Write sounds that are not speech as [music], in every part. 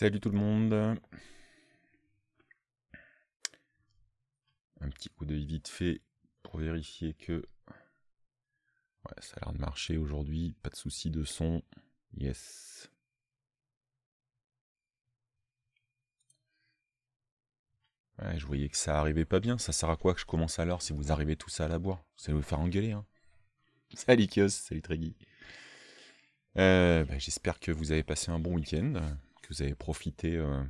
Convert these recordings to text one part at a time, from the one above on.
Salut tout le monde. Un petit coup d'œil vite fait pour vérifier que ouais, ça a l'air de marcher aujourd'hui. Pas de souci de son. Yes. je voyais que ça arrivait pas bien. Ça sert à quoi que je commence à si vous arrivez tous à la boire Vous allez vous faire engueuler. Hein [laughs] salut Kios, salut Tréguy. Euh, bah, j'espère que vous avez passé un bon week-end vous avez profité euh,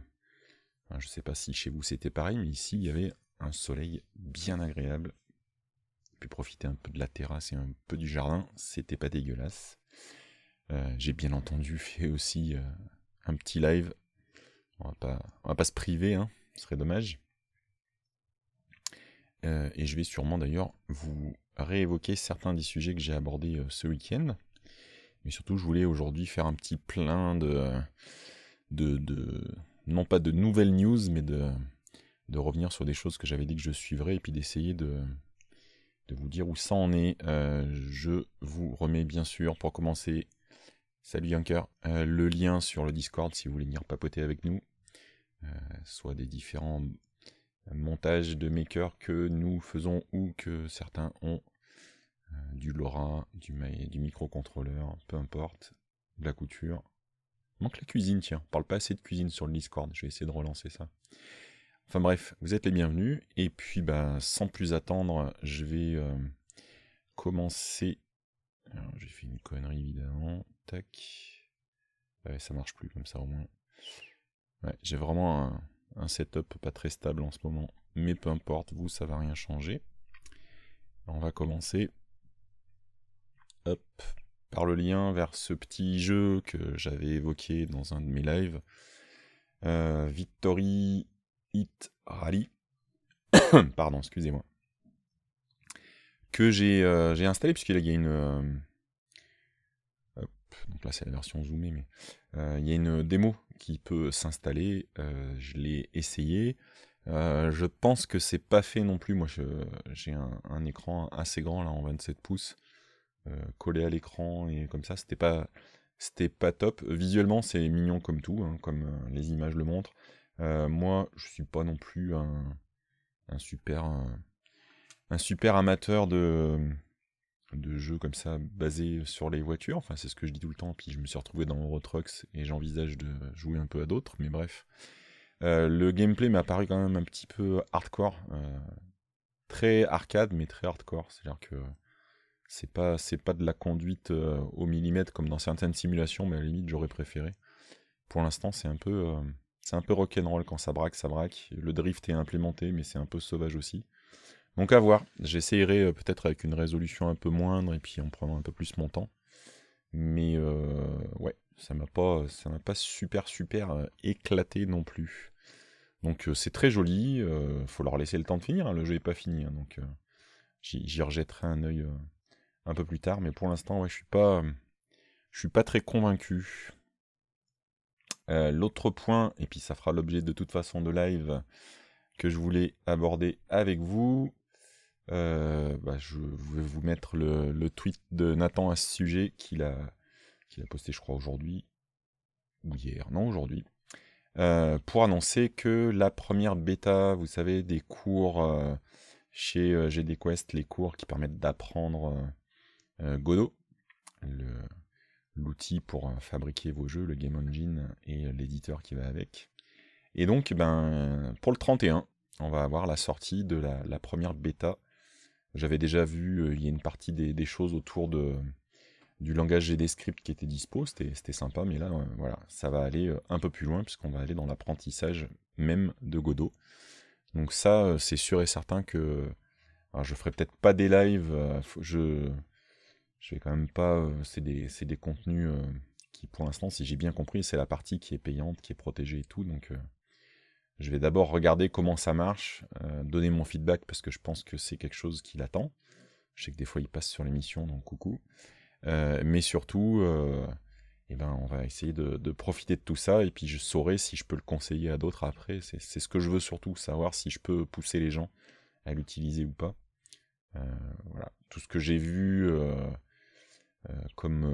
Je ne sais pas si chez vous c'était pareil, mais ici il y avait un soleil bien agréable. Puis profiter un peu de la terrasse et un peu du jardin, c'était pas dégueulasse. Euh, j'ai bien entendu [laughs] fait aussi euh, un petit live. On va pas, va pas se priver, hein. ce serait dommage. et je vais sûrement d'ailleurs vous réévoquer certains des sujets que j'ai abordés ce week-end. Mais surtout, je voulais aujourd'hui faire un petit plein de, de, non pas de nouvelles news, mais de, de revenir sur des choses que j'avais dit que je suivrais et puis d'essayer de, de vous dire où ça en est. Euh, je vous remets bien sûr pour commencer, salut Yunker euh, le lien sur le Discord si vous voulez venir papoter avec nous, euh, soit des différents montages de makers que nous faisons ou que certains ont, du LoRa, du, du microcontrôleur, peu importe, de la couture. Manque la cuisine, tiens. On parle pas assez de cuisine sur le Discord. Je vais essayer de relancer ça. Enfin bref, vous êtes les bienvenus. Et puis, bah, sans plus attendre, je vais euh, commencer. j'ai fait une connerie, évidemment. Tac. Bah ouais, ça marche plus comme ça, au moins. Ouais, j'ai vraiment un, setup pas très stable en ce moment. Mais peu importe, vous, ça va rien changer. On va commencer. Hop, par le lien vers ce petit jeu que j'avais évoqué dans un de mes lives, euh, Victory Hit Rally, [coughs] pardon, excusez-moi, que euh, j'ai installé puisqu'il y a une... Euh, là c'est la version zoomée, mais il y a une démo qui peut s'installer, je l'ai essayé. je pense que c'est pas fait non plus. Moi, j'ai un, un, écran assez grand là en 27 pouces euh, collé à l'écran et comme ça, c'était pas, c'était pas top. Visuellement, c'est mignon comme tout, hein, comme euh, les images le montrent. Euh, moi, je suis pas non plus un, un super, un, super amateur de de jeux comme ça basés sur les voitures. Enfin, c'est ce que je dis tout le temps. Puis je me suis retrouvé dans Euro et j'envisage de jouer un peu à d'autres. Mais bref, le gameplay m'a paru quand même un petit peu hardcore, très arcade mais très hardcore. C'est-à-dire que c'est pas, c'est pas de la conduite euh, au millimètre comme dans certaines simulations, mais à la limite j'aurais préféré. Pour l'instant, c'est un peu, euh, c'est un peu rock'n'roll quand ça braque, ça braque. Le drift est implémenté, mais c'est un peu sauvage aussi. Donc à voir. J'essayerai euh, peut-être avec une résolution un peu moindre et puis en prenant un peu plus mon temps. Mais ouais, ça m'a pas, ça m'a pas super super éclaté non plus. Donc c'est très joli, Il faut leur laisser le temps de finir, hein. le jeu n'est pas fini, hein. donc j'y, rejetterai un œil un peu plus tard. Mais pour l'instant, je suis pas, euh, je suis pas très convaincu. Euh, l'autre point, et puis ça fera l'objet de toute façon de live que je voulais aborder avec vous. Euh, bah, je vais vous mettre le, tweet de Nathan à ce sujet qu'il a, qu'il a posté, je crois, aujourd'hui ou hier, non, aujourd'hui, pour annoncer que la première bêta, vous savez, des cours chez GDQuest, les cours qui permettent d'apprendre euh, Godot, l'outil pour euh, fabriquer vos jeux, le Game Engine et l'éditeur qui va avec. Et donc, ben, pour le 31, on va avoir la sortie de la, première bêta. J'avais déjà vu, euh, il y a une partie des, choses autour de, du langage GDScript scripts qui était dispo, c'était sympa, mais là, voilà, ça va aller un peu plus loin, puisqu'on va aller dans l'apprentissage même de Godot. Donc ça, c'est sûr et certain que... Alors, je ferai peut-être pas des lives, je, je vais quand même pas. Euh, c'est des, contenus euh, qui, pour l'instant, si j'ai bien compris, c'est la partie qui est payante, qui est protégée et tout. Donc, euh, je vais d'abord regarder comment ça marche, donner mon feedback parce que je pense que c'est quelque chose qui l'attend. Je sais que des fois, il passe sur l'émission, donc coucou. mais surtout, eh ben, on va essayer de, profiter de tout ça et puis je saurai si je peux le conseiller à d'autres après. C'est ce que je veux surtout, savoir si je peux pousser les gens à l'utiliser ou pas. voilà, tout ce que j'ai vu, euh, euh,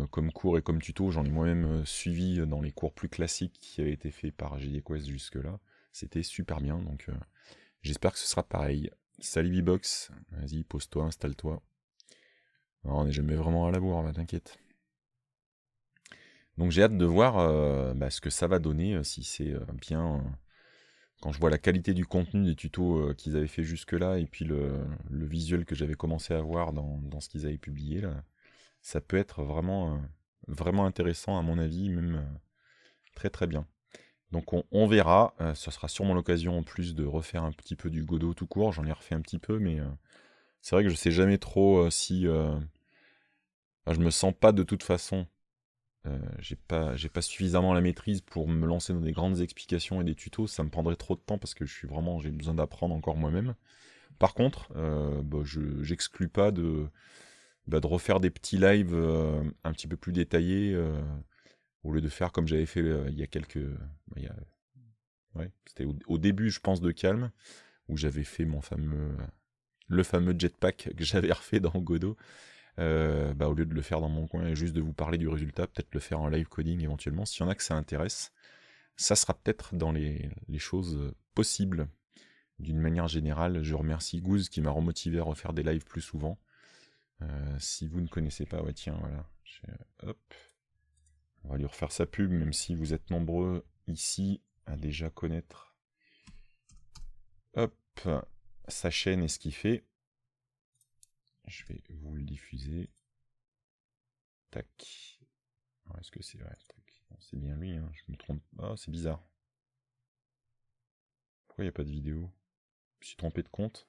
comme, cours et comme tuto. J'en ai moi-même euh, suivi dans les cours plus classiques qui avaient été faits par GDQuest jusque-là. C'était super bien, donc j'espère que ce sera pareil. Salut Box, vas-y, pose-toi, installe-toi. On n'est jamais vraiment à la bourre, bah, t'inquiète. Donc j'ai hâte de voir bah, ce que ça va donner, si c'est bien... quand je vois la qualité du contenu des tutos qu'ils avaient fait jusque-là, et puis le, visuel que j'avais commencé à voir dans, dans ce qu'ils avaient publié, là, ça peut être vraiment, euh, vraiment intéressant à mon avis, même euh, très très bien. Donc on, verra, euh, ce sera sûrement l'occasion en plus de refaire un petit peu du Godot tout court, j'en ai refait un petit peu, mais c'est vrai que je sais jamais trop si... je me sens pas de toute façon j'ai pas, pas suffisamment la maîtrise pour me lancer dans des grandes explications et des tutos, ça me prendrait trop de temps parce que je suis vraiment, j'ai besoin d'apprendre encore moi-même. Par contre, bah, je n'exclus pas de, bah, de refaire des petits lives euh, un petit peu plus détaillés euh, au lieu de faire comme j'avais fait euh, il y a quelques. Bah, ouais, c'était au, début, je pense, de Calme, où j'avais fait mon fameux. le fameux jetpack que [laughs] j'avais refait dans Godot. Bah, au lieu de le faire dans mon coin et juste de vous parler du résultat, peut-être le faire en live coding éventuellement, s'il y en a que ça intéresse. Ça sera peut-être dans les, les choses possibles. D'une manière générale, je remercie Goose qui m'a remotivé à refaire des lives plus souvent. Euh, si vous ne connaissez pas, ouais tiens, voilà. Euh, hop. On va lui refaire sa pub, même si vous êtes nombreux ici à déjà connaître. Hop. Sa chaîne et ce qu'il fait. Je vais vous le diffuser. Tac. Est-ce que c'est vrai C'est bien lui, hein, je me trompe. oh, c'est bizarre. Pourquoi il n'y a pas de vidéo Je me suis trompé de compte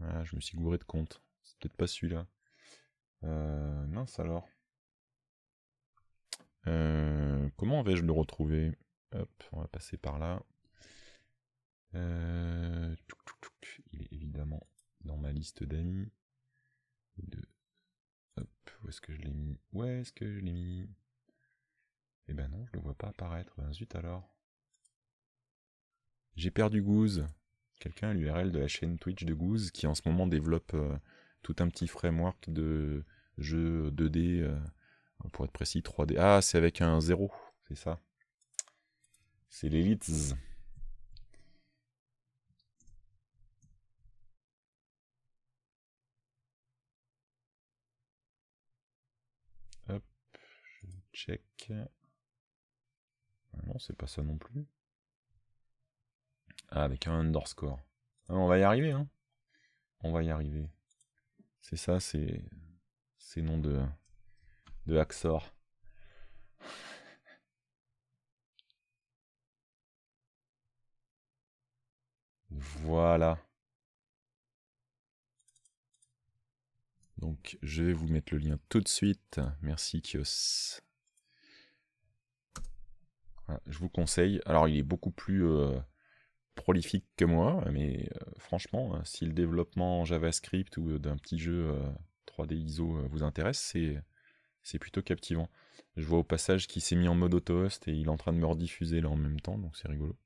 ah, je me suis gouré de compte. C'est peut-être pas celui-là. Euh, mince alors. Euh, comment vais-je le retrouver Hop, on va passer par là. Euh, il est évidemment dans ma liste d'amis. où est-ce que je l'ai mis Où est-ce que je l'ai mis Eh ben non, je le vois pas apparaître. Ben, zut alors. J'ai perdu Goose quelqu'un l'URL de la chaîne Twitch de Goose qui en ce moment développe euh, tout un petit framework de jeux 2D, euh, pour être précis 3D. Ah, c'est avec un 0, c'est ça. C'est l'Elites. Hop, je check. Ah non, c'est pas ça non plus. Ah, avec un underscore. Ah, on va y arriver, hein On va y arriver. C'est ça, c'est... c'est nom de... De Axor. Voilà. Donc, je vais vous mettre le lien tout de suite. Merci, Kios. Ah, je vous conseille. Alors, il est beaucoup plus... Euh, prolifique que moi, mais euh, franchement, euh, si le développement en JavaScript ou euh, d'un petit jeu 3D ISO vous intéresse, c'est c'est plutôt captivant. Je vois au passage qu'il s'est mis en mode auto-host et il est en train de me rediffuser là en même temps, donc c'est rigolo.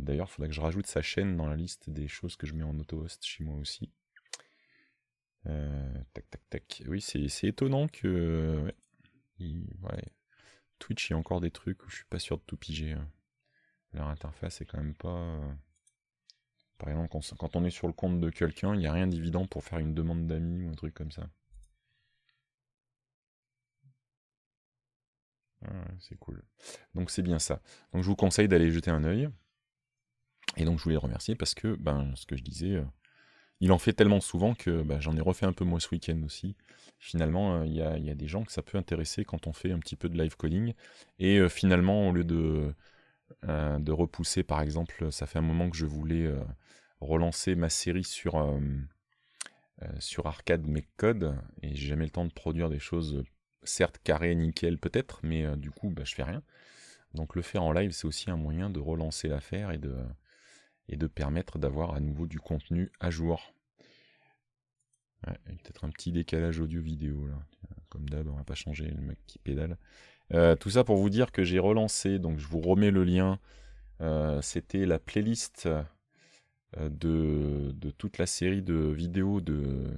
D'ailleurs, il faudra que je rajoute sa chaîne dans la liste des choses que je mets en auto-host chez moi aussi. tac, tac, tac. Oui, c'est étonnant que Twitch, il y a encore des trucs où je suis pas sûr de tout piger. Hein leur interface est quand même pas... Euh, par exemple, quand on est sur le compte de quelqu'un, il n'y a rien d'évident pour faire une demande d'amis ou un truc comme ça. c'est cool. Donc c'est bien ça. Donc je vous conseille d'aller jeter un œil. Et donc je voulais remercier parce que, ben, ce que je disais, euh, il en fait tellement souvent que ben, j'en ai refait un peu moi ce week-end aussi. Finalement, euh, il y, a, des gens que ça peut intéresser quand on fait un petit peu de live coding. Et finalement, au lieu de euh, de repousser, par exemple, ça fait un moment que je voulais euh, relancer ma série sur, euh, sur arcade mes code et j'ai jamais le temps de produire des choses, certes carrées, nickel peut-être, mais du coup, bah, je fais rien. Donc le faire en live, c'est aussi un moyen de relancer l'affaire et de, et de permettre d'avoir à nouveau du contenu à jour. peut-être un petit décalage audio-vidéo là. Comme d'hab, on va pas changer le mec qui pédale. Euh, tout ça pour vous dire que j'ai relancé, donc je vous remets le lien. Euh, c'était la playlist euh, de, toute la série de vidéos de.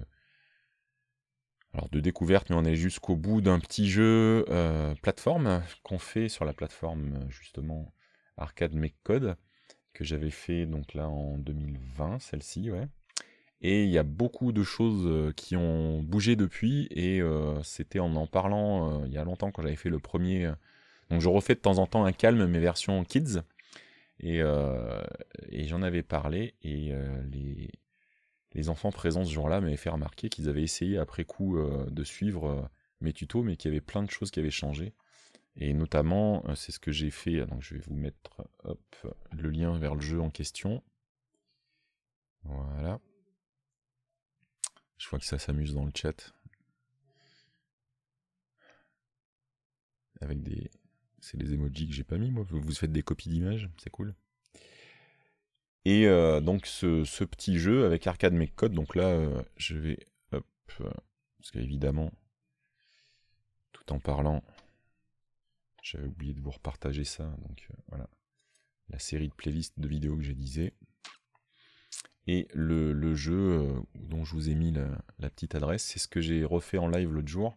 Alors de découverte, mais on est jusqu'au bout d'un petit jeu plateforme qu'on fait sur la plateforme justement Arcade Make Code que j'avais fait donc là en 2020, celle-ci, ouais. Et il y a beaucoup de choses euh, qui ont bougé depuis. Et euh, c'était en en parlant euh, il y a longtemps quand j'avais fait le premier. Donc je refais de temps en temps un calme, mes versions kids. Et, j'en avais parlé. Et les, les, enfants présents ce jour-là m'avaient fait remarquer qu'ils avaient essayé après coup de suivre mes tutos, mais qu'il y avait plein de choses qui avaient changé. Et notamment, c'est ce que j'ai fait. Donc je vais vous mettre le lien vers le jeu en question. Voilà. Je vois que ça s'amuse dans le chat. Avec des. C'est les emojis que j'ai pas mis, moi. Vous faites des copies d'images, c'est cool. Et euh, donc ce, petit jeu avec Arcade Make Code, donc là euh, je vais. Hop, parce qu'évidemment, tout en parlant, j'avais oublié de vous repartager ça, donc euh, voilà. La série de playlists de vidéos que j'ai disais. Et le, jeu euh, dont je vous ai mis la, petite adresse, c'est ce que j'ai refait en live l'autre jour.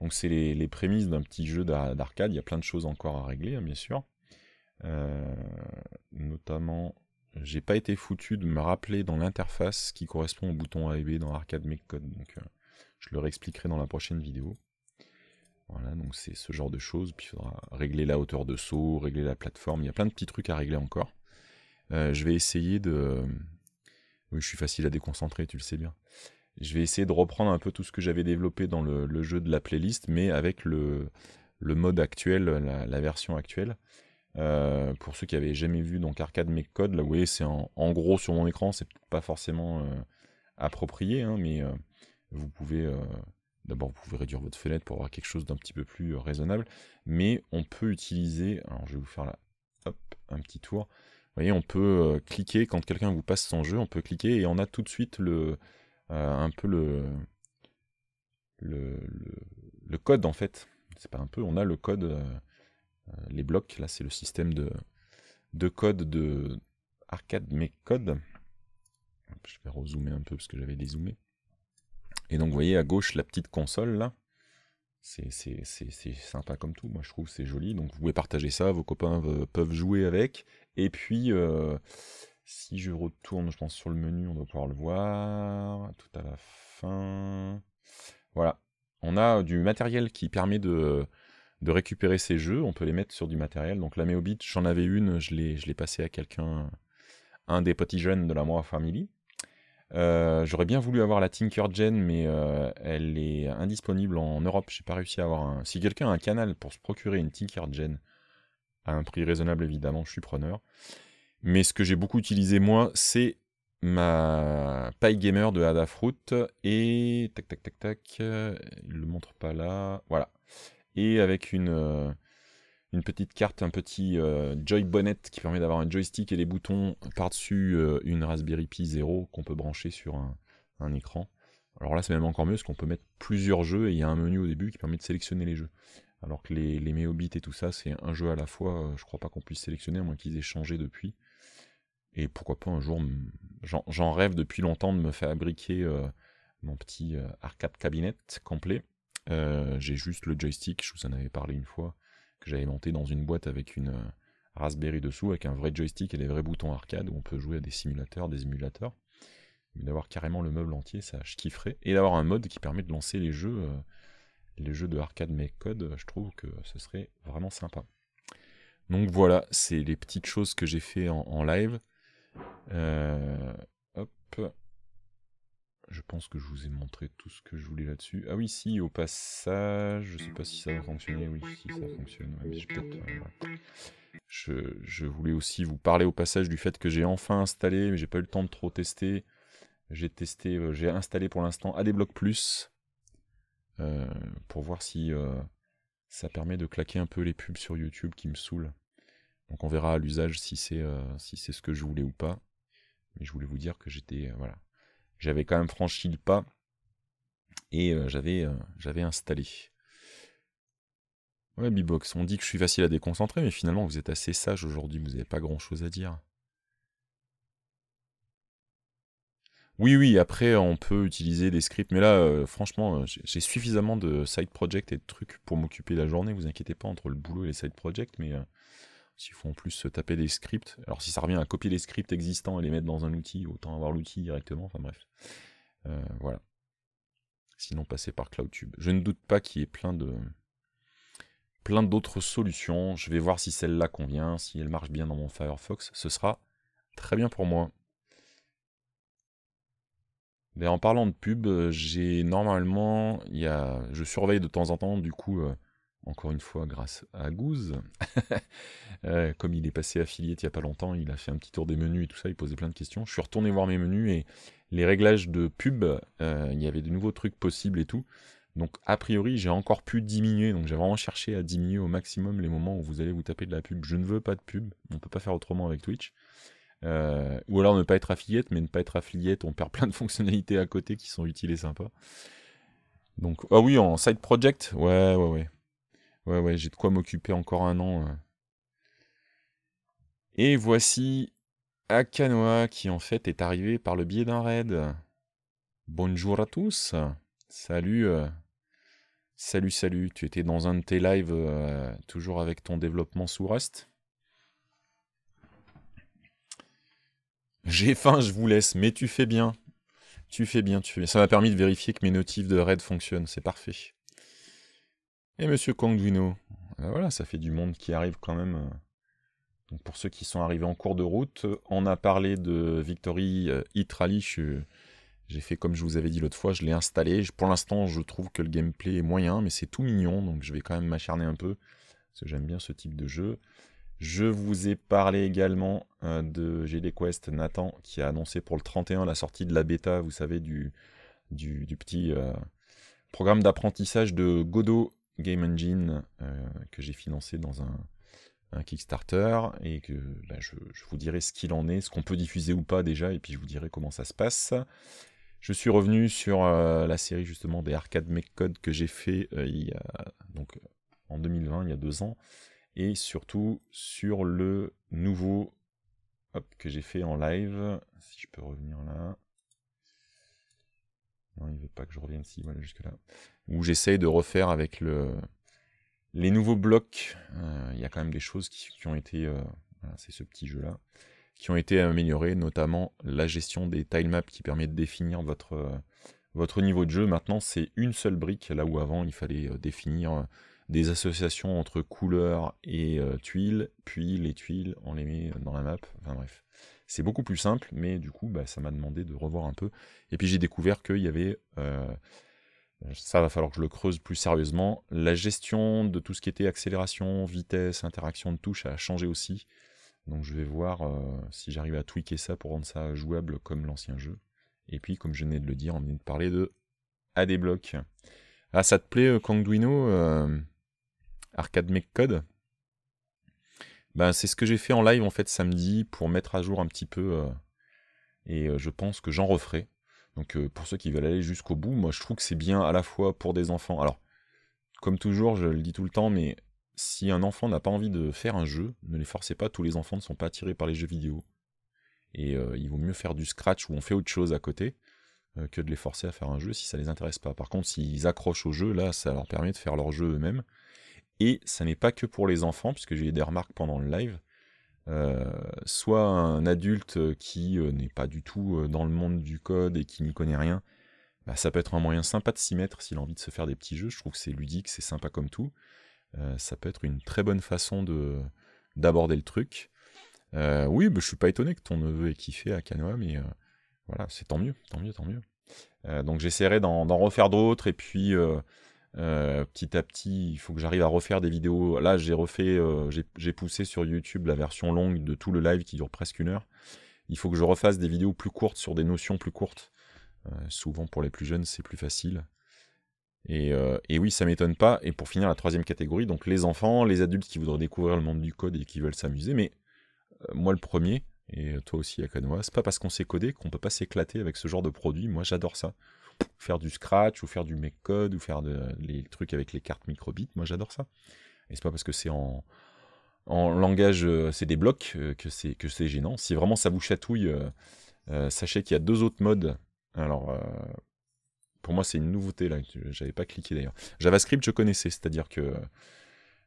Donc c'est les, prémices d'un petit jeu d'arcade. Il y a plein de choses encore à régler, hein, bien sûr. Notamment... Euh, notamment, j'ai pas été foutu de me rappeler dans l'interface qui correspond au bouton A et B dans Arcade Make Code. Donc euh, je le réexpliquerai dans la prochaine vidéo. Voilà, donc c'est ce genre de choses. Puis il faudra régler la hauteur de saut, régler la plateforme. Il y a plein de petits trucs à régler encore. je vais essayer de, oui, je suis facile à déconcentrer, tu le sais bien. Je vais essayer de reprendre un peu tout ce que j'avais développé dans le, jeu de la playlist, mais avec le, mode actuel, la, version actuelle. Euh, pour ceux qui n'avaient jamais vu Arcade Make Code, là vous voyez c'est en, gros sur mon écran, c'est pas forcément euh, approprié, hein, mais euh, vous pouvez d'abord vous pouvez réduire votre fenêtre pour avoir quelque chose d'un petit peu plus raisonnable, mais on peut utiliser, alors je vais vous faire là, hop, un petit tour, vous voyez, on peut euh, cliquer quand quelqu'un vous passe son jeu, on peut cliquer et on a tout de suite le, euh, un peu le, code en fait. C'est pas un peu, on a le code, euh, les blocs. Là, c'est le système de, code de arcade mes code. Je vais rezoomer un peu parce que j'avais dézoomé. Et donc, vous voyez à gauche la petite console là. C'est sympa comme tout, moi je trouve c'est joli. Donc vous pouvez partager ça, vos copains peuvent jouer avec. Et puis, euh, si je retourne, je pense, sur le menu, on doit pouvoir le voir. Tout à la fin. Voilà. On a euh, du matériel qui permet de, récupérer ces jeux. On peut les mettre sur du matériel. Donc la Meobit, j'en avais une, je l'ai, je l'ai passée à quelqu'un, un des petits jeunes de la Moi Family. Euh, j'aurais bien voulu avoir la Tinker Gen, mais elle est indisponible en Europe. J'ai pas réussi à avoir un. Si quelqu'un a un canal pour se procurer une Tinker Gen à un prix raisonnable évidemment, je suis preneur. Mais ce que j'ai beaucoup utilisé moi, c'est ma paille gamer de Adafruit et tac tac tac tac, euh, il le montre pas là, voilà. Et avec une euh, une petite carte, un petit euh, joy bonnet qui permet d'avoir un joystick et les boutons par-dessus une Raspberry Pi 0 qu'on peut brancher sur un, un écran. Alors là, c'est même encore mieux parce qu'on peut mettre plusieurs jeux et il y a un menu au début qui permet de sélectionner les jeux. Alors que les, les et tout ça, c'est un jeu à la fois, euh, je crois pas qu'on puisse sélectionner, à moins qu'ils aient changé depuis. Et pourquoi pas un jour, j'en rêve depuis longtemps de me fabriquer euh, mon petit euh, arcade cabinet complet. j'ai juste le joystick, je vous en avais parlé une fois, que j'avais monté dans une boîte avec une Raspberry dessous, avec un vrai joystick et des vrais boutons arcade où on peut jouer à des simulateurs, des émulateurs. Mais d'avoir carrément le meuble entier, ça je kifferais. Et d'avoir un mode qui permet de lancer les jeux les jeux de arcade code je trouve que ce serait vraiment sympa. Donc voilà, c'est les petites choses que j'ai fait en, live. Euh, hop. Je pense que je vous ai montré tout ce que je voulais là-dessus. Ah oui, si, au passage, je sais pas si ça va fonctionner. Oui, si ça fonctionne, euh, je, voulais aussi vous parler au passage du fait que j'ai enfin installé, mais j'ai pas eu le temps de trop tester. J'ai testé, euh, j'ai installé pour l'instant ADBlock Plus euh, pour voir si euh, ça permet de claquer un peu les pubs sur YouTube qui me saoulent. Donc on verra à l'usage si c'est euh, si c'est ce que je voulais ou pas. Mais je voulais vous dire que j'étais voilà, j'avais quand même franchi le pas et j'avais j'avais installé. Ouais, Bibox, on dit que je suis facile à déconcentrer, mais finalement vous êtes assez sage aujourd'hui, vous n'avez pas grand chose à dire. Oui, oui, après, on peut utiliser des scripts, mais là, euh, franchement, euh, j'ai suffisamment de side project et de trucs pour m'occuper la journée, vous inquiétez pas, entre le boulot et les side projects, mais euh, s'il faut en plus se taper des scripts, alors si ça revient à copier les scripts existants et les mettre dans un outil, autant avoir l'outil directement, enfin bref. voilà. Sinon, passer par CloudTube. Je ne doute pas qu'il y ait plein de plein d'autres solutions. Je vais voir si celle-là convient, si elle marche bien dans mon Firefox. Ce sera très bien pour moi. Ben, en parlant de pub, euh, j'ai normalement, y je surveille de temps en temps, du coup, euh, encore une fois, grâce à Goose, [laughs] euh, comme il est passé affilié il n'y a pas longtemps, il a fait un petit tour des menus et tout ça, il posait plein de questions. Je suis retourné voir mes menus et les réglages de pub, il y avait de nouveaux trucs possibles et tout. Donc a priori, j'ai encore pu diminuer. Donc j'ai vraiment cherché à diminuer au maximum les moments où vous allez vous taper de la pub. Je ne veux pas de pub. On ne peut pas faire autrement avec Twitch. Euh, ou alors ne pas être affiliate, mais ne pas être affiliate, on perd plein de [laughs] fonctionnalités à côté qui sont utiles et sympas. Donc, ah oui, en side project, ouais, ouais, ouais. Ouais, ouais, j'ai de quoi m'occuper encore un an. Euh. Et voici Akanoa qui en fait est arrivé par le biais d'un raid. Bonjour à tous. Salut. Euh. salut, salut. Tu étais dans un de tes lives toujours avec ton développement sous Rust. J'ai faim, je vous laisse, mais tu fais bien. Tu fais bien, tu fais bien. Ça m'a permis de vérifier que mes notifs de raid fonctionnent, c'est parfait. Et monsieur Kangduino. Ben voilà, ça fait du monde qui arrive quand même. Euh. Donc pour ceux qui sont arrivés en cours de route, on a parlé de Victory euh, Hit j'ai fait comme je vous avais dit l'autre fois, je l'ai installé. Pour l'instant, je trouve que le gameplay est moyen, mais c'est tout mignon, donc je vais quand même m'acharner un peu, parce que j'aime bien ce type de jeu. Je vous ai parlé également euh, de GD Quest Nathan qui a annoncé pour le 31 la sortie de la bêta, vous savez, du, petit euh, programme d'apprentissage de Godot Game Engine euh, que j'ai financé dans un, Kickstarter et que là, bah, je, vous dirai ce qu'il en est, ce qu'on peut diffuser ou pas déjà, et puis je vous dirai comment ça se passe. Je suis revenu sur la série justement des arcades Mech Code que j'ai fait il y donc en 2020, il y a deux ans, et surtout sur le nouveau que j'ai fait en live. Si je peux revenir là. Non, il veut pas que je revienne si, voilà, jusque-là. Où j'essaye de refaire avec le, les nouveaux blocs. Euh, il y a quand même des choses qui, ont été. Euh, c'est ce petit jeu-là. Qui ont été améliorées, notamment la gestion des tilemaps qui permet de définir votre, euh, votre niveau de jeu. Maintenant, c'est une seule brique, là où avant il fallait définir des associations entre couleurs et euh, tuiles, puis les tuiles, on les met dans la map, enfin bref. C'est beaucoup plus simple, mais du coup, bah, ça m'a demandé de revoir un peu. Et puis j'ai découvert qu'il y avait, euh, ça va falloir que je le creuse plus sérieusement, la gestion de tout ce qui était accélération, vitesse, interaction de touche a changé aussi. Donc je vais voir euh, si j'arrive à tweaker ça pour rendre ça jouable comme l'ancien jeu. Et puis, comme je venais de le dire, on vient de parler de AD blocs. Ah, ça te plaît, Kangduino Arcade Make Code. Ben, c'est ce que j'ai fait en live en fait samedi pour mettre à jour un petit peu euh, et euh, je pense que j'en referai. Donc euh, pour ceux qui veulent aller jusqu'au bout, moi je trouve que c'est bien à la fois pour des enfants. Alors comme toujours, je le dis tout le temps, mais si un enfant n'a pas envie de faire un jeu, ne les forcez pas. Tous les enfants ne sont pas attirés par les jeux vidéo et il vaut mieux faire du scratch où on fait autre chose à côté que de les forcer à faire un jeu si ça ne les intéresse pas. Par contre, s'ils accrochent au jeu, là, ça leur permet de faire leur jeu eux-mêmes et ça n'est pas que pour les enfants, puisque j'ai eu des remarques pendant le live. Euh, soit un adulte qui euh, n'est pas du tout euh, dans le monde du code et qui n'y connaît rien, bah, ça peut être un moyen sympa de s'y mettre s'il a envie de se faire des petits jeux. Je trouve que c'est ludique, c'est sympa comme tout. ça peut être une très bonne façon de d'aborder le truc. oui, je bah, je suis pas étonné que ton neveu ait kiffé à Canoa, mais voilà, c'est tant mieux, tant mieux, tant mieux. donc j'essaierai d'en refaire d'autres, et puis euh, petit à petit, il faut que j'arrive à refaire des vidéos. Là, j'ai refait, euh, j'ai poussé sur YouTube la version longue de tout le live qui dure presque une heure. Il faut que je refasse des vidéos plus courtes sur des notions plus courtes. Euh, souvent, pour les plus jeunes, c'est plus facile. Et, oui, ça m'étonne pas. Et pour finir, la troisième catégorie, donc les enfants, les adultes qui voudraient découvrir le monde du code et qui veulent s'amuser. Mais moi, le premier, et toi aussi, Akanoa, c'est pas parce qu'on sait coder qu'on peut pas s'éclater avec ce genre de produit. Moi, j'adore ça faire du scratch ou faire du make code ou faire de, les trucs avec les cartes microbits. Moi, j'adore ça. Et c'est pas parce que c'est en, langage, euh, c'est des blocs euh, que c'est que c'est gênant. Si vraiment ça vous chatouille, euh, sachez qu'il y a deux autres modes. Alors pour moi, c'est une nouveauté là. J'avais pas cliqué d'ailleurs. JavaScript, je connaissais, c'est-à-dire que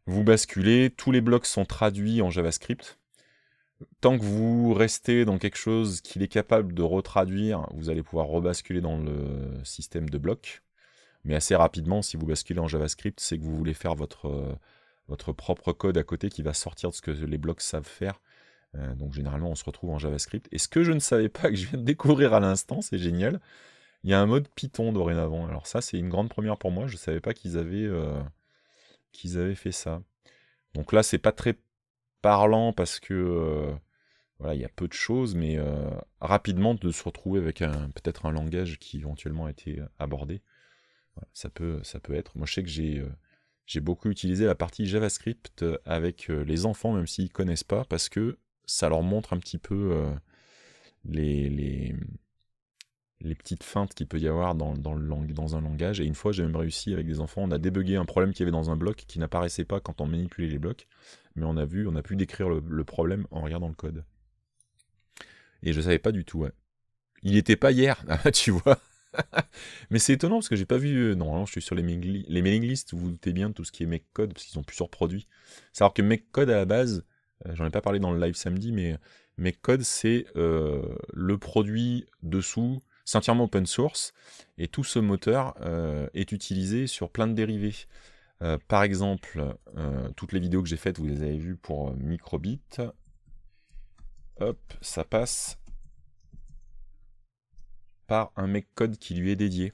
vous basculez, tous les blocs sont traduits en JavaScript tant que vous restez dans quelque chose qu'il est capable de retraduire, vous allez pouvoir rebasculer dans le système de blocs. Mais assez rapidement, si vous basculez en JavaScript, c'est que vous voulez faire votre, euh, votre propre code à côté qui va sortir de ce que les blocs savent faire. Euh, donc généralement, on se retrouve en JavaScript. Et ce que je ne savais pas, [laughs] que je viens de découvrir à l'instant, c'est génial, il y a un mode Python dorénavant. Alors ça, c'est une grande première pour moi. Je ne savais pas qu'ils avaient, euh, qu'ils avaient fait ça. Donc là, c'est pas très parlant parce que euh, voilà, il y a peu de choses, mais euh, rapidement de se retrouver avec un peut-être un langage qui éventuellement a été euh, abordé. ça peut ça peut être. Moi, je sais que j'ai beaucoup utilisé la partie JavaScript avec les enfants, même s'ils connaissent pas, parce que ça leur montre un petit peu les, les, les petites feintes qu'il peut y avoir dans, le dans un langage. Et une fois, j'ai même réussi avec des enfants, on a débugué un problème qu'il y avait dans un bloc qui n'apparaissait pas quand on manipulait les blocs mais on a vu, on a pu décrire le, problème en regardant le code. Et je savais pas du tout, Il n'était pas hier, [laughs] ah, tu vois. mais c'est étonnant parce que j'ai pas vu. Euh, Normalement, hein, je suis sur les, mailing, les mailing lists, vous vous doutez bien de tout ce qui est MakeCode parce qu'ils ont plusieurs produits. Savoir que MakeCode à la base, euh, j'en ai pas parlé dans le live samedi, mais euh, MakeCode c'est le produit dessous, c'est entièrement open source et tout ce moteur est utilisé sur plein de dérivés. Euh, par exemple, euh, toutes les vidéos que j'ai faites, vous les avez vues pour euh, Microbit. Hop, ça passe par un mec-code qui lui est dédié.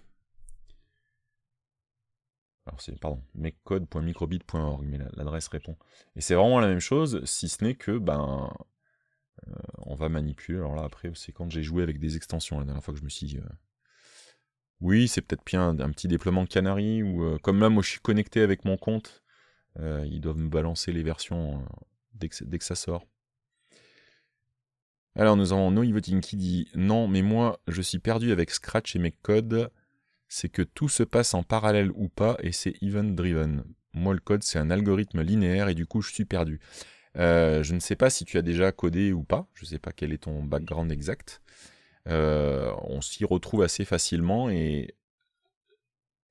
Alors c'est, pardon, makecode.microbit.org, mais l'adresse répond. Et c'est vraiment la même chose, si ce n'est que, ben, on va manipuler. Alors là, après, c'est quand j'ai joué avec des extensions la dernière fois que je me suis oui, c'est peut-être bien un, petit déploiement Canary, ou euh, comme là, moi je suis connecté avec mon compte, euh, ils doivent me balancer les versions euh, dès que, ça sort. Alors nous avons Noivoting qui dit Non, mais moi je suis perdu avec Scratch et mes codes. C'est que tout se passe en parallèle ou pas et c'est event driven. Moi le code c'est un algorithme linéaire et du coup je suis perdu. je ne sais pas si tu as déjà codé ou pas. Je ne sais pas quel est ton background exact. Euh, on s'y retrouve assez facilement et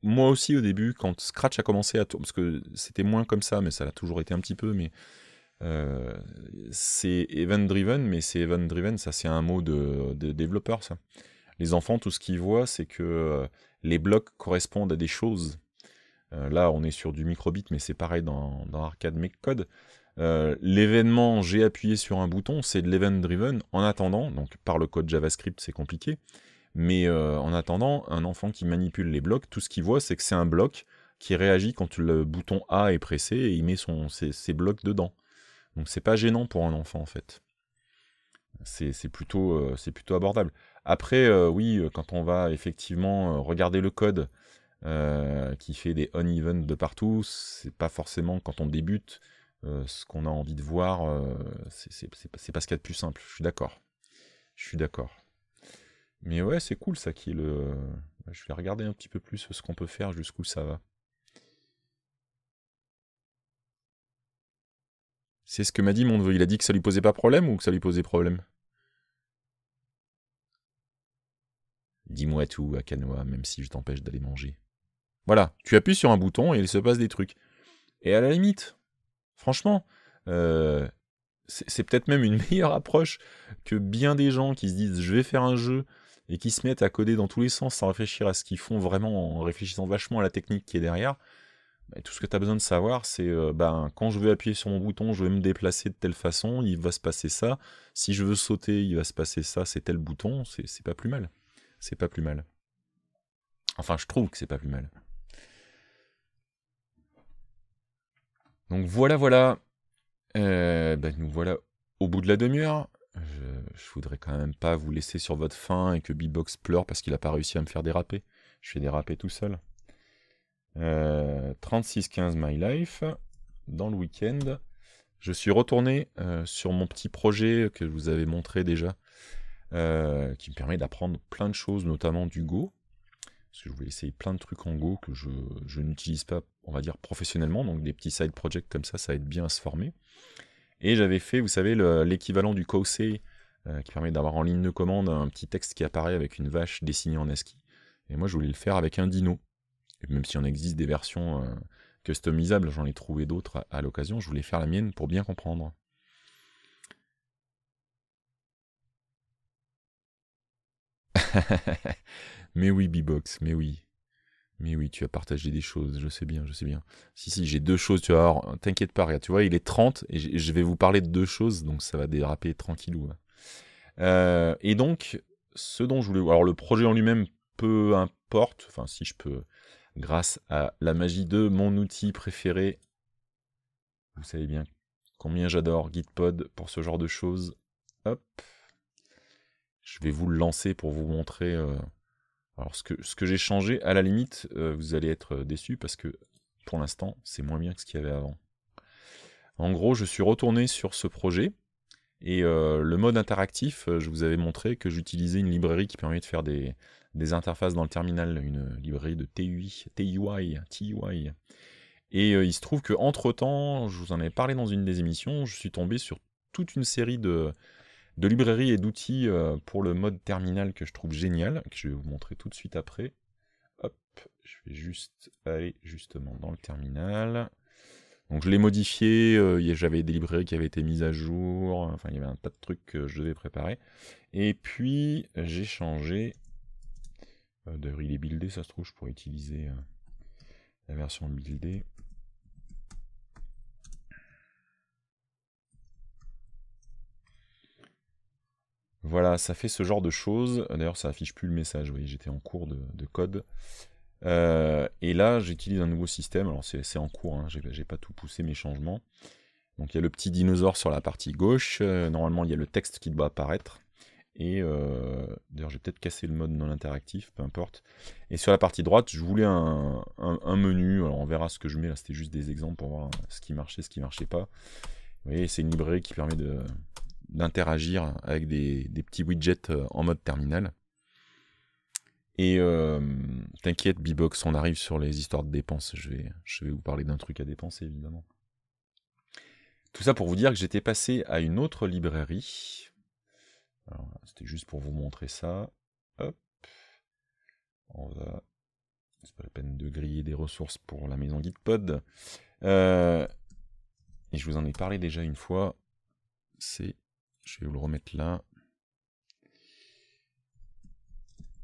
moi aussi au début, quand Scratch a commencé à tourner, parce que c'était moins comme ça, mais ça l'a toujours été un petit peu, mais euh, c'est event driven, mais c'est event driven, ça c'est un mot de, de, développeur ça. Les enfants, tout ce qu'ils voient, c'est que euh, les blocs correspondent à des choses. là, on est sur du microbit, mais c'est pareil dans, dans Arcade Make Code. Euh, l'événement j'ai appuyé sur un bouton, c'est de l'event driven. En attendant, donc par le code JavaScript, c'est compliqué. Mais euh, en attendant, un enfant qui manipule les blocs, tout ce qu'il voit, c'est que c'est un bloc qui réagit quand le bouton A est pressé et il met son, ses, blocs dedans. Donc c'est pas gênant pour un enfant en fait. C'est plutôt, euh, c'est plutôt abordable. Après, oui, quand on va effectivement regarder le code qui fait des on-event de partout, c'est pas forcément quand on débute, euh, ce qu'on a envie de voir, euh, c'est pas ce qu'il y a de plus simple. Je suis d'accord. Je suis d'accord. Mais ouais, c'est cool ça qui est euh, le. Je vais regarder un petit peu plus ce qu'on peut faire, jusqu'où ça va. C'est ce que m'a dit mon neveu. Il a dit que ça lui posait pas problème ou que ça lui posait problème Dis-moi tout, Akanoa, même si je t'empêche d'aller manger. Voilà, tu appuies sur un bouton et il se passe des trucs. Et à la limite, Franchement, euh, c'est peut-être même une [laughs] meilleure approche que bien des gens qui se disent je vais faire un jeu et qui se mettent à coder dans tous les sens sans réfléchir à ce qu'ils font vraiment en réfléchissant vachement à la technique qui est derrière. Bah, tout ce que tu as besoin de savoir, c'est euh, ben, quand je vais appuyer sur mon bouton, je vais me déplacer de telle façon, il va se passer ça. Si je veux sauter, il va se passer ça, c'est tel bouton. C'est pas plus mal. C'est pas plus mal. Enfin, je trouve que c'est pas plus mal. Donc voilà, voilà. Euh, bah, nous voilà au bout de la demi-heure. Je, voudrais quand même pas vous laisser sur votre faim et que B-Box pleure parce qu'il a pas réussi à me faire déraper. Je fais déraper tout seul. 36-15 euh, My Life. Dans le week-end, je suis retourné euh, sur mon petit projet que je vous avais montré déjà, qui me permet d'apprendre plein de choses, notamment du Go. Parce que je voulais essayer plein de trucs en Go que je, je n'utilise pas on va dire, professionnellement. Donc des petits side projects comme ça, ça aide bien à se former. Et j'avais fait, vous savez, l'équivalent du Kosei, euh, qui permet d'avoir en ligne de commande un petit texte qui apparaît avec une vache dessinée en ASCII. Et moi, je voulais le faire avec un dino. même si en existe des versions euh, customisables, j'en ai trouvé d'autres à, l'occasion, je voulais faire la mienne pour bien comprendre. [laughs] mais oui, B-Box, mais oui. Mais oui, tu as partagé des choses, je sais bien, je sais bien. Si, si, j'ai deux choses, tu vois, T'inquiète pas, regarde, tu vois, il est 30 et je vais vous parler de deux choses, donc ça va déraper tranquillou. Hein. Euh, et donc, ce dont je voulais. Alors, le projet en lui-même, peu importe, enfin, si je peux, grâce à la magie de mon outil préféré, vous savez bien combien j'adore GitPod pour ce genre de choses. Hop. Je vais vous le lancer pour vous montrer. Euh, alors ce que, ce que j'ai changé, à la limite, euh, vous allez être euh, déçu parce que pour l'instant, c'est moins bien que ce qu'il y avait avant. En gros, je suis retourné sur ce projet et euh, le mode interactif, je vous avais montré que j'utilisais une librairie qui permet de faire des, des, interfaces dans le terminal, une librairie de TUI, TUI, TUI. Et il se trouve qu'entre temps, je vous en avais parlé dans une des émissions, je suis tombé sur toute une série de, de librairies et d'outils euh, pour le mode terminal que je trouve génial, que je vais vous montrer tout de suite après. Hop, je vais juste aller justement dans le terminal. Donc je l'ai modifié, euh, j'avais des librairies qui avaient été mises à jour, enfin il y avait un tas de trucs que je devais préparer. Et puis j'ai changé, de euh, d'ailleurs il buildé ça se trouve, je pourrais utiliser la version buildée. Voilà, ça fait ce genre de choses. D'ailleurs, ça affiche plus le message. Vous voyez, j'étais en cours de, code. Euh, et là, j'utilise un nouveau système. Alors, c'est en cours, hein. j'ai pas tout poussé mes changements. Donc, il y a le petit dinosaure sur la partie gauche. Euh, normalement, il y a le texte qui doit apparaître. Et euh, d'ailleurs, j'ai peut-être cassé le mode non interactif, peu importe. Et sur la partie droite, je voulais un, menu. Alors, on verra ce que je mets là. C'était juste des exemples pour voir ce qui marchait, ce qui ne marchait pas. Vous voyez, c'est une librairie qui permet de, d'interagir avec des, petits widgets euh, en mode terminal. Et euh, t'inquiète, t'inquiète, box on arrive sur les histoires de dépenses. Je vais, je vais vous parler d'un truc à dépenser, évidemment. Tout ça pour vous dire que j'étais passé à une autre librairie. C'était juste pour vous montrer ça. Hop. On va. C'est pas la peine de griller des ressources pour la maison Gitpod. Euh, et je vous en ai parlé déjà une fois. C'est je vais vous le remettre là.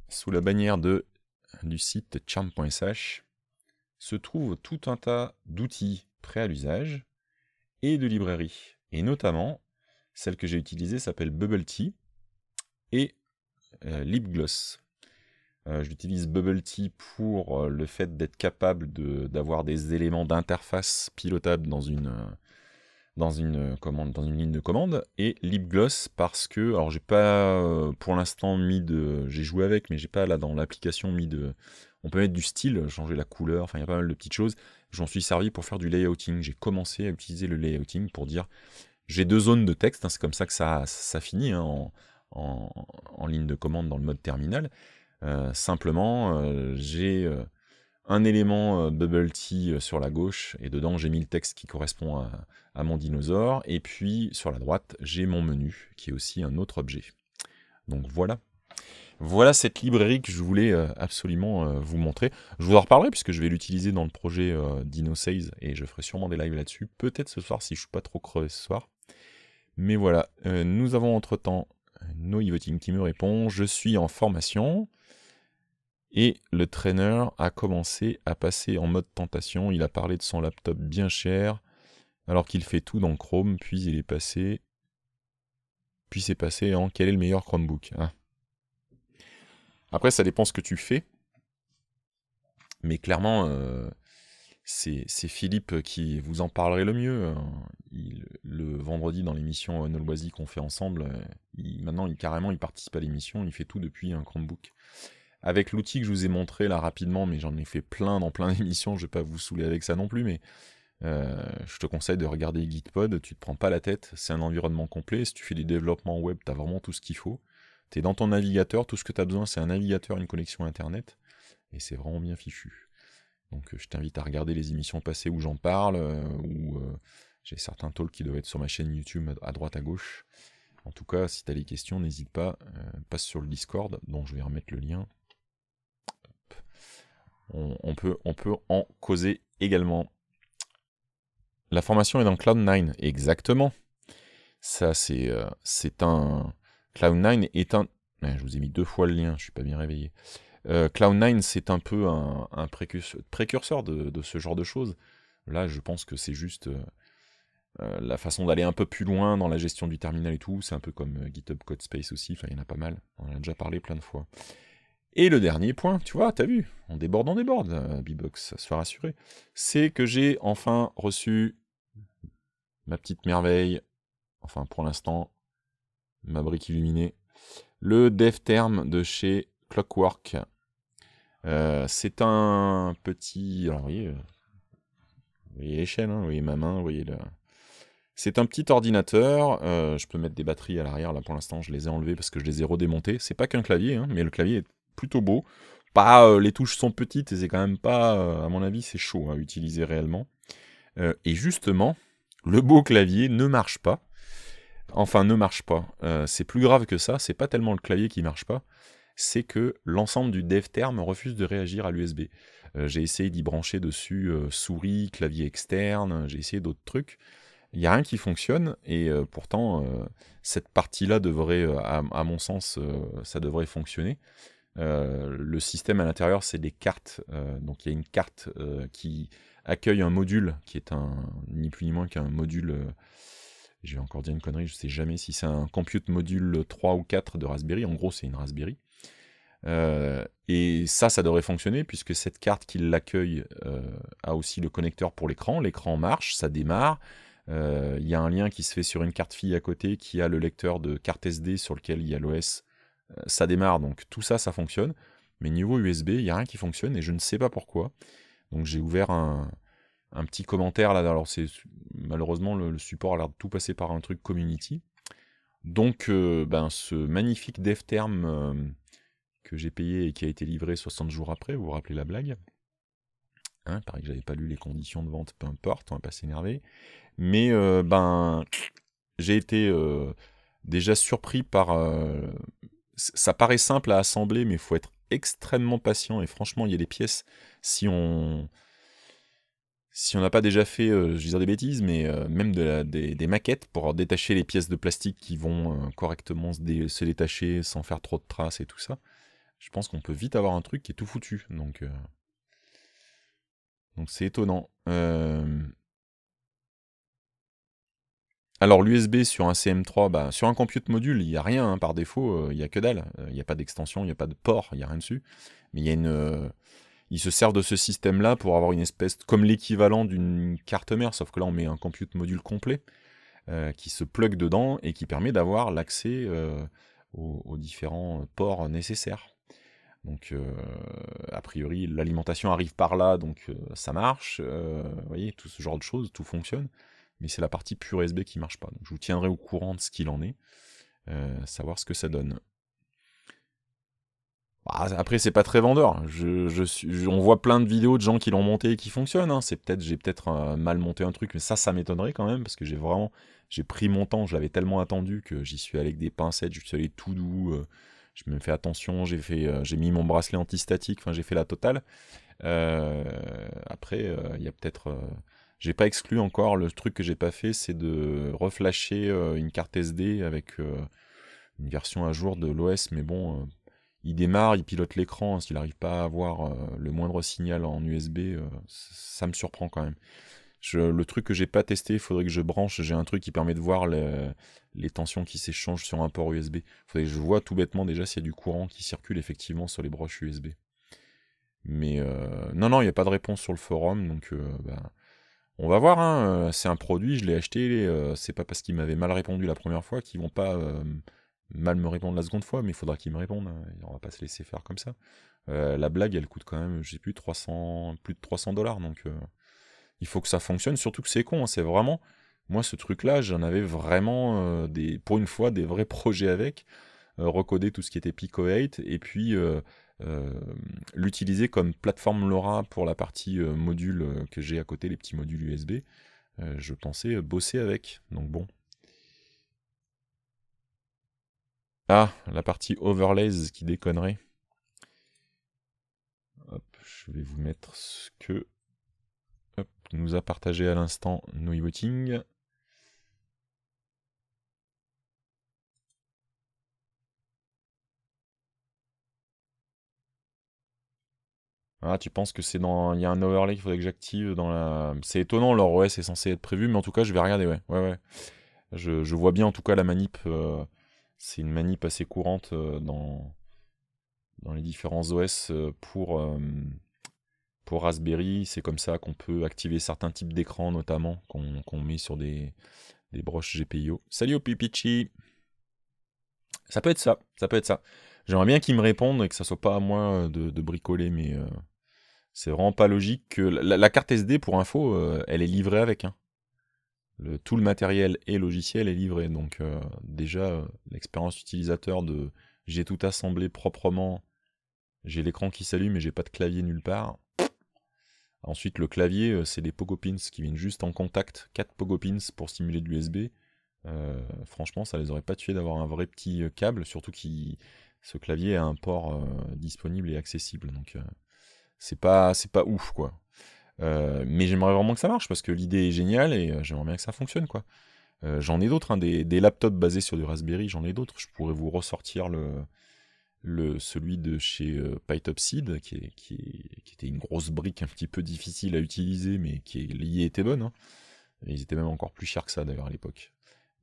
Sous la bannière de, du site charm.sh se trouve tout un tas d'outils prêts à l'usage et de librairies. Et notamment, celle que j'ai utilisée s'appelle Bubble Tea et euh, Libgloss. Euh, J'utilise Bubble pour euh, le fait d'être capable d'avoir des éléments d'interface pilotables dans une, dans une euh, commande, dans une ligne de commande, et LibGloss parce que, alors j'ai pas euh, pour l'instant mis de, j'ai joué avec, mais j'ai pas là dans l'application mis de, on peut mettre du style, changer la couleur, enfin il y a pas mal de petites choses. J'en suis servi pour faire du layouting. J'ai commencé à utiliser le layouting pour dire, j'ai deux zones de texte, hein, c'est comme ça que ça, ça finit hein, en, en, en, ligne de commande dans le mode terminal. Euh, simplement, j'ai un élément bubble tea sur la gauche et dedans j'ai mis le texte qui correspond à, mon dinosaure. Et puis sur la droite, j'ai mon menu, qui est aussi un autre objet. Donc voilà. Voilà cette librairie que je voulais euh, absolument euh, vous montrer. Je vous en reparlerai puisque je vais l'utiliser dans le projet euh, Dino et je ferai sûrement des lives là-dessus. Peut-être ce soir si je suis pas trop crevé ce soir. Mais voilà, nous avons entre-temps noivoting qui me répond, je suis en formation. Et le trainer a commencé à passer en mode tentation. Il a parlé de son laptop bien cher, alors qu'il fait tout dans Chrome, puis il est passé. Puis c'est passé en quel est le meilleur Chromebook hein. Après, ça dépend ce que tu fais. Mais clairement, euh, c'est Philippe qui vous en parlerait le mieux. Hein. le vendredi, dans l'émission euh, Nolboisie qu'on fait ensemble, euh, maintenant, il, carrément, il participe à l'émission, il fait tout depuis un Chromebook avec l'outil que je vous ai montré là rapidement, mais j'en ai fait plein dans plein [laughs] d'émissions, je vais pas vous saouler avec ça non plus, mais euh, je te conseille de regarder Gitpod, tu te prends pas la tête, c'est un environnement complet. Si tu fais du développement web, tu as vraiment tout ce qu'il faut. Tu es dans ton navigateur, tout ce que tu as besoin, c'est un navigateur, une connexion internet, et c'est vraiment bien fichu. Donc euh, je t'invite à regarder les émissions passées où j'en parle, euh, où j'ai certains talks qui doivent être sur ma chaîne YouTube à droite à gauche. En tout cas, si tu as des questions, n'hésite pas, passe sur le Discord, dont je vais remettre le lien. on, peut, on peut en causer également. La formation est dans Cloud9, exactement. Ça, c'est euh, un. Cloud9 est un. Je vous ai mis deux fois le lien, je ne suis pas bien réveillé. Euh, Cloud9, c'est un peu un, précurseur de, ce genre de choses. Là, je pense que c'est juste euh, la façon d'aller un peu plus loin dans la gestion du terminal et tout. C'est un peu comme GitHub Codespace aussi. Enfin, il y en a pas mal. On en a déjà parlé plein de fois. Et le dernier point, tu vois, t'as vu, on déborde, on déborde, euh, Bibox, ça se fait rassurer, c'est que j'ai enfin reçu ma petite merveille, enfin pour l'instant, ma brique illuminée, le DevTerm de chez Clockwork. Euh, c'est un petit... Alors, vous voyez, euh, hein, ma main, vous voyez C'est un petit ordinateur, je peux mettre des batteries à l'arrière, là pour l'instant je les ai enlevées parce que je les ai redémontées. C'est pas qu'un clavier, hein, mais le clavier est plutôt beau. Pas, euh, les touches sont petites et c'est quand même pas, euh, à mon avis, c'est chaud hein, à utiliser réellement. Euh, et justement, le beau clavier ne marche pas. Enfin, ne marche pas. c'est plus grave que ça. C'est pas tellement le clavier qui marche pas. C'est que l'ensemble du term refuse de réagir à l'USB. j'ai essayé d'y brancher dessus souris, clavier externe. J'ai essayé d'autres trucs il n'y a rien qui fonctionne et pourtant cette partie-là devrait, à, mon sens, ça devrait fonctionner. Euh, le système à l'intérieur, c'est des cartes. Euh, donc il y a une carte euh, qui accueille un module, qui est un ni plus ni moins qu'un module. J'ai encore dit une connerie, je ne sais jamais si c'est un compute module 3 ou 4 de Raspberry. En gros, c'est une Raspberry. et ça, ça devrait fonctionner puisque cette carte qui l'accueille a aussi le connecteur pour l'écran. L'écran marche, ça démarre. Il y a un lien qui se fait sur une carte fille à côté qui a le lecteur de carte SD sur lequel il y a l'OS euh, ça démarre, donc tout ça, ça fonctionne. Mais niveau USB, il n'y a rien qui fonctionne et je ne sais pas pourquoi. Donc j'ai ouvert un, petit commentaire là. Alors c'est malheureusement le, support a l'air de tout passer par un truc community. Donc euh, ben, ce magnifique DevTerm euh, que j'ai payé et qui a été livré 60 jours après, vous vous rappelez la blague hein, Pareil que j'avais pas lu les conditions de vente, peu importe, on va pas s'énerver. Mais ben j'ai été déjà surpris par ça paraît simple à assembler, mais il faut être extrêmement patient. Et franchement, il y a des pièces, si on si on n'a pas déjà fait, euh, je vais dire des bêtises, mais euh, même des, maquettes pour détacher les pièces de plastique qui vont euh, correctement se, se, détacher sans faire trop de traces et tout ça, je pense qu'on peut vite avoir un truc qui est tout foutu. Donc, donc c'est étonnant. Alors l'USB sur un CM3, bah, sur un compute module, il n'y a rien hein, par défaut, euh, il n'y a que dalle. Euh, il n'y a pas d'extension, il n'y a pas de port, il n'y a rien dessus. Mais il y a une. Euh, se sert de ce système-là pour avoir une espèce, comme l'équivalent d'une carte mère, sauf que là on met un compute module complet qui se plug dedans et qui permet d'avoir l'accès aux, aux, différents ports nécessaires. Donc a priori l'alimentation arrive par là, donc ça marche. vous voyez, tout ce genre de choses, tout fonctionne mais c'est la partie pure SB qui marche pas. je vous tiendrai au courant de ce qu'il en est, euh, savoir ce que ça donne. Après, bah, après, c'est pas très vendeur. on voit plein de vidéos de gens qui l'ont monté et qui fonctionnent. Hein. C'est peut-être, j'ai peut-être euh, mal monté un truc, mais ça, ça m'étonnerait quand même parce que j'ai vraiment, j'ai pris mon temps. Je l'avais tellement attendu que j'y suis allé avec des pincettes. Je suis allé tout doux. Euh. je me fais attention. J'ai fait, j'ai mis mon bracelet antistatique. Enfin, j'ai fait la totale. après, il y a peut-être j'ai pas exclu encore le truc que j'ai pas fait, c'est de reflasher euh, une carte SD avec euh, une version à jour de l'OS, mais bon, euh, il démarre, il pilote l'écran, hein, s'il n'arrive pas à avoir le moindre signal en USB, ça me surprend quand même. le truc que j'ai pas testé, il faudrait que je branche. J'ai un truc qui permet de voir les tensions qui s'échangent sur un port USB. Faudrait que je vois tout bêtement déjà s'il y a du courant qui circule effectivement sur les broches USB. Mais non, non, il n'y a pas de réponse sur le forum, donc bah, on va voir, hein, euh, c'est un produit, je l'ai acheté, euh, c'est pas parce qu'ils m'avaient mal répondu la première fois qu'ils vont pas euh, mal me répondre la seconde fois, mais il faudra qu'ils me répondent, hein, on va pas se laisser faire comme ça. la blague, elle coûte quand même, je sais plus, 300, plus de 300 dollars, donc il faut que ça fonctionne, surtout que c'est con, hein, c'est vraiment, moi ce truc-là, j'en avais vraiment, des, pour une fois, des vrais [laughs] projets avec, recoder tout ce qui était Pico 8, et puis euh, l'utiliser comme plateforme LoRa pour la partie euh, module euh, que j'ai à côté, les petits modules USB. je pensais bosser avec, donc bon. Ah, la partie overlays qui déconnerait. je vais vous mettre ce que nous a partagé à l'instant Noivoting. Ah, tu penses que c'est dans. Il y a un overlay qu'il faudrait que j'active dans la. C'est étonnant, leur OS est censé être prévu, mais en tout cas, je vais regarder, ouais. Ouais, Je, vois bien en tout cas la manip. Euh, c'est une manip assez courante euh, dans, dans les différents OS euh, pour, pour Raspberry. C'est comme ça qu'on peut activer certains types d'écrans, notamment, qu'on met sur des, des broches GPIO. Salut au Ça peut être ça, ça peut être ça. J'aimerais bien qu'ils me répondent et que ça soit pas à moi de, bricoler mais... C'est vraiment pas logique que la, carte SD, pour info, euh, elle est livrée avec. Hein. tout le matériel et logiciel est livré. Donc euh, déjà, euh, l'expérience utilisateur de j'ai tout assemblé proprement, j'ai l'écran qui s'allume mais j'ai pas de clavier nulle part. Ensuite, le clavier, c'est des pogo pins qui viennent juste en contact, 4 pins pour simuler de l'USB. franchement, ça les aurait pas tués d'avoir un vrai petit câble, surtout que ce clavier a un port disponible et accessible. Donc c'est pas, c'est pas ouf, quoi. Euh, mais j'aimerais vraiment que ça marche parce que l'idée est géniale et euh, j'aimerais bien que ça fonctionne, quoi. Euh, j'en ai d'autres, hein, des, laptops basés sur du Raspberry, j'en ai d'autres. Je pourrais vous ressortir le, le celui de chez Pytopseed, qui, était une grosse brique un petit peu difficile à utiliser, mais qui est, était bonne. Hein. ils étaient même encore plus chers que ça d'ailleurs à l'époque.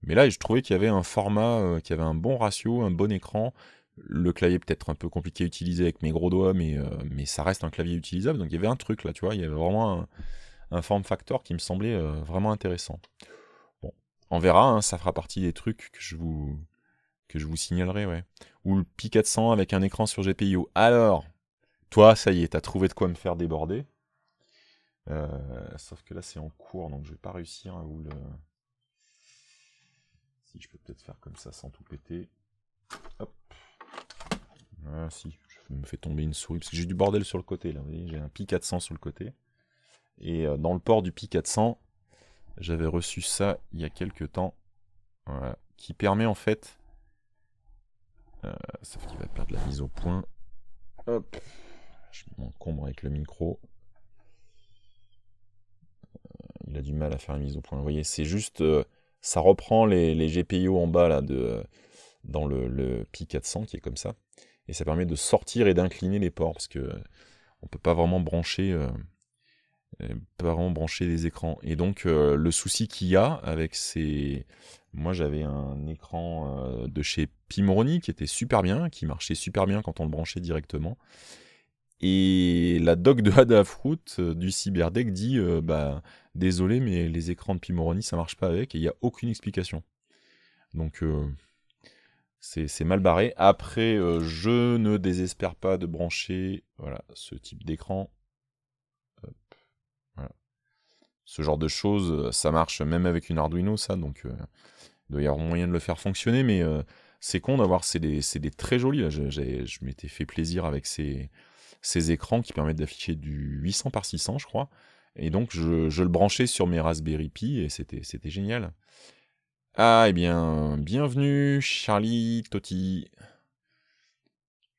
Mais là, je trouvais qu'il y avait un format, qui qu'il y avait un bon ratio, un bon écran, le clavier peut-être un peu compliqué à utiliser avec mes gros doigts, mais, euh, mais ça reste un clavier utilisable. Donc il y avait un truc là, tu vois, il y avait vraiment un, form factor qui me semblait euh, vraiment intéressant. Bon, on verra, hein, ça fera partie des trucs que je vous, que je vous signalerai, Ou le Pi 400 avec un écran sur GPU, Alors, toi, ça y est, t'as trouvé de quoi me faire déborder. Euh, sauf que là, c'est en cours, donc je vais pas réussir à vous le. Si je peux peut-être faire comme ça sans tout péter. Hop. Ah si, je me fais tomber une souris, parce que j'ai du bordel sur le côté, là, vous voyez, j'ai un Pi 400 sur le côté. Et euh, dans le port du Pi 400, j'avais reçu ça il y a quelques temps, qui permet en fait... Euh, sauf qu'il va perdre la mise au point. Hop, je m'encombre avec le micro. Euh, il a du mal à faire la mise au point. Vous voyez, c'est juste... ça reprend les, les, en bas, là, de, dans le, le Pi 400, qui est comme ça et ça permet de sortir et d'incliner les ports parce que euh, on peut pas vraiment brancher euh, euh, pas vraiment brancher les écrans et donc le souci qu'il y a avec ces moi j'avais un écran de chez Pimoroni qui était super bien qui marchait super bien quand on le branchait directement et la doc de Adafruit du Cyberdeck dit bah, Désolé, mais les écrans de Pimoroni, ça marche pas avec et il n'y a aucune explication. Donc, c'est mal barré. Après, euh, je ne désespère pas de brancher voilà, ce type d'écran. Ce genre de choses, euh, ça marche même avec une Arduino, ça, donc euh, il doit y avoir moyen de le faire fonctionner, mais c'est con d'avoir, c'est des, très jolis, là. je, je m'étais fait plaisir avec ces, ces écrans qui permettent d'afficher du 800 par 600, je crois, et donc je, je le branchais sur mes Raspberry Pi, et c'était génial. Ah, et eh bien, bienvenue Charlie Totti,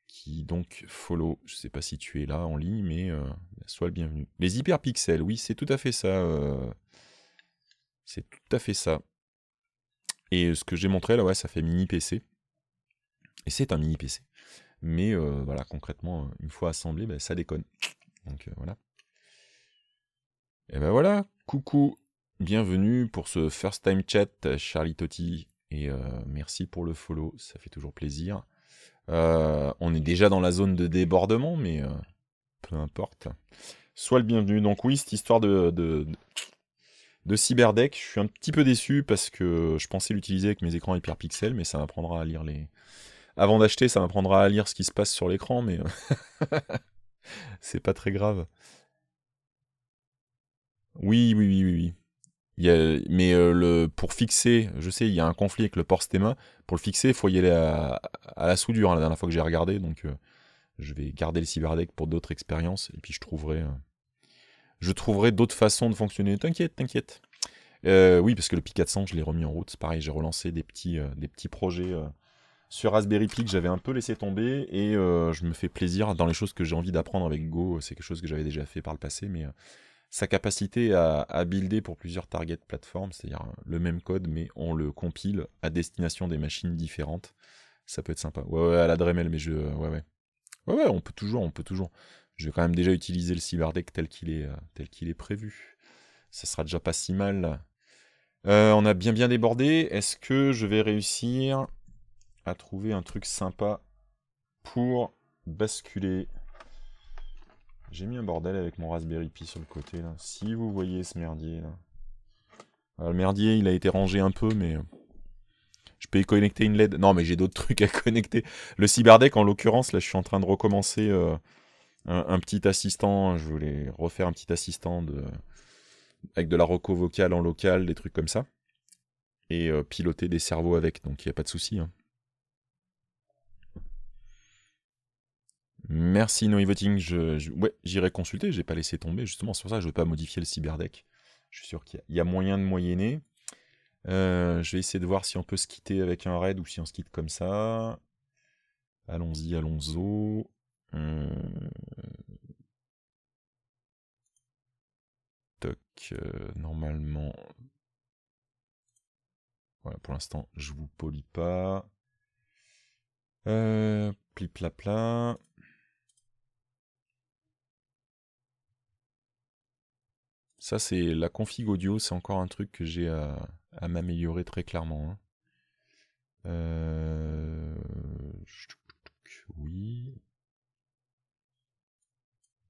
qui donc follow. Je ne sais pas si tu es là en ligne, mais euh, sois le bienvenu. Les hyperpixels, oui, c'est tout à fait ça. Euh, c'est tout à fait ça. Et euh, ce que j'ai montré là, ouais, ça fait mini PC. Et c'est un mini PC. Mais voilà, concrètement, une fois assemblé, ben, ça déconne. Donc voilà. Et eh ben voilà, coucou Bienvenue pour ce first time chat, Charlie Totti. Et euh, merci pour le follow, ça fait toujours plaisir. Euh, on est déjà dans la zone de débordement, mais euh, peu importe. Sois le bienvenu. Donc oui, cette histoire de, de, de, cyberdeck, je suis un petit peu déçu parce que je pensais l'utiliser avec mes écrans hyperpixels, mais ça m'apprendra à lire les... Avant d'acheter, ça m'apprendra à lire ce qui se passe sur l'écran, mais [laughs] c'est pas très grave. Oui, oui, oui, oui, oui mais euh, pour fixer, je sais, il y a un conflit avec le port Stema. Pour le fixer, il faut y aller à, la soudure hein, la dernière fois que j'ai regardé. Donc, euh, je vais garder le cyberdeck pour d'autres expériences. Et puis, je trouverai, euh, je trouverai d'autres façons de fonctionner. T'inquiète, t'inquiète. oui, parce que le Pi 400, je l'ai remis en route. C'est pareil, j'ai relancé des petits, des petits projets sur Raspberry Pi que j'avais un peu laissé tomber. Et je me fais plaisir dans les choses que j'ai envie d'apprendre avec Go. C'est quelque chose que j'avais déjà fait par le passé. Mais sa capacité à, builder pour plusieurs target plateformes, c'est-à-dire euh, le même code, mais on le compile à destination des machines différentes. Ça peut être sympa. Ouais, ouais, à la Dremel, mais je. Euh, ouais, ouais. Ouais, on peut toujours, on peut toujours. Je vais quand même déjà utiliser le Cyberdeck tel qu'il est, euh, tel qu'il est prévu. Ça sera déjà pas si mal. on a bien bien débordé. Est-ce que je vais réussir à trouver un truc sympa pour basculer j'ai mis un bordel avec mon Raspberry Pi sur le côté, là. Si vous voyez ce merdier, là. Euh, le merdier, il a été rangé un peu, mais... Euh, je peux y connecter une LED. Non, mais j'ai d'autres [laughs] trucs à connecter. Le cyberdeck, en l'occurrence, là, je suis en train de recommencer euh, un, petit assistant. Je voulais refaire un petit assistant de, avec de la reco vocale en local, des trucs comme ça. Et piloter des cerveaux avec, donc il n'y a pas de souci. Hein. Merci Noivoting, Voting. Je, je, ouais, j'irai consulter, j'ai pas laissé tomber. Justement, c'est pour ça que je veux pas modifier le cyberdeck. Je suis sûr qu'il y, a moyen de moyenner. Euh, je vais essayer de voir si on peut se quitter avec un raid ou si on se quitte comme ça. Allons-y, allons-y. Euh, toc, euh, normalement. Voilà, pour l'instant, je vous polis pas. Euh, pli pla pla. Ça, c'est la config audio, c'est encore un truc que j'ai euh, à, m'améliorer très clairement. Hein. Euh, oui.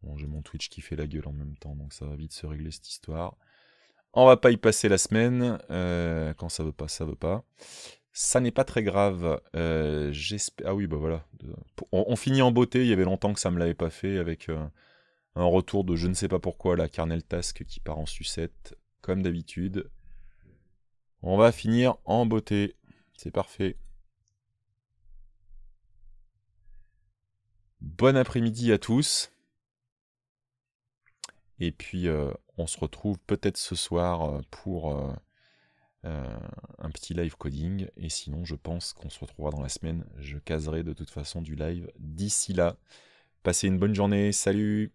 Bon, j'ai mon Twitch qui fait la gueule en même temps, donc ça va vite se régler cette histoire. On va pas y passer la semaine. Euh, quand ça veut pas, ça veut pas. Ça n'est pas très grave. J'espère. ah oui, bah voilà. On, finit en beauté. Il y avait longtemps que ça me l'avait pas fait avec. Un retour de je ne sais pas pourquoi, la Carnel Task qui part en sucette, comme d'habitude. On va finir en beauté. C'est parfait. Bon après-midi à tous. Et puis, euh, on se retrouve peut-être ce soir euh, pour euh, un petit live coding. Et sinon, je pense qu'on se retrouvera dans la semaine. Je caserai de toute façon du live d'ici là. Passez une bonne journée. Salut